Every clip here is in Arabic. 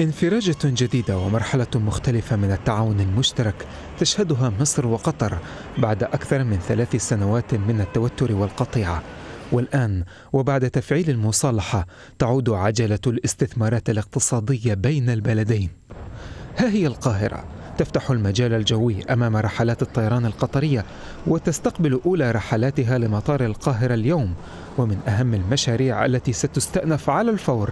انفراجة جديدة ومرحلة مختلفة من التعاون المشترك تشهدها مصر وقطر بعد أكثر من ثلاث سنوات من التوتر والقطيعة والآن وبعد تفعيل المصالحة تعود عجلة الاستثمارات الاقتصادية بين البلدين ها هي القاهرة تفتح المجال الجوي أمام رحلات الطيران القطرية وتستقبل أولى رحلاتها لمطار القاهرة اليوم ومن أهم المشاريع التي ستستأنف على الفور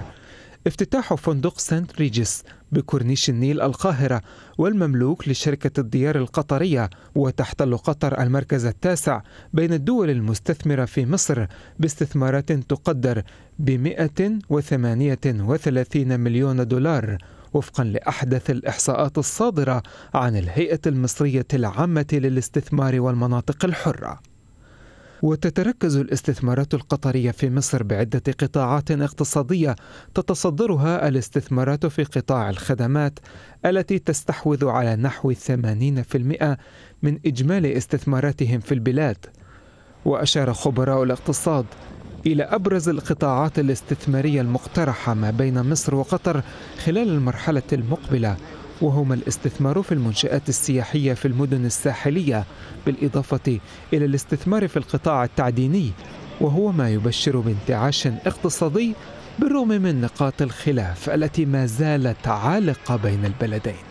افتتاح فندق سانت ريجيس بكورنيش النيل القاهرة والمملوك لشركة الديار القطرية وتحتل قطر المركز التاسع بين الدول المستثمرة في مصر باستثمارات تقدر ب 138 مليون دولار وفقا لأحدث الإحصاءات الصادرة عن الهيئة المصرية العامة للاستثمار والمناطق الحرة وتتركز الاستثمارات القطرية في مصر بعدة قطاعات اقتصادية تتصدرها الاستثمارات في قطاع الخدمات التي تستحوذ على نحو 80% من إجمالي استثماراتهم في البلاد. وأشار خبراء الاقتصاد إلى أبرز القطاعات الاستثمارية المقترحة ما بين مصر وقطر خلال المرحلة المقبلة وهما الاستثمار في المنشآت السياحية في المدن الساحلية بالإضافة إلى الاستثمار في القطاع التعديني وهو ما يبشر بانتعاش اقتصادي بالرغم من نقاط الخلاف التي ما زالت عالقة بين البلدين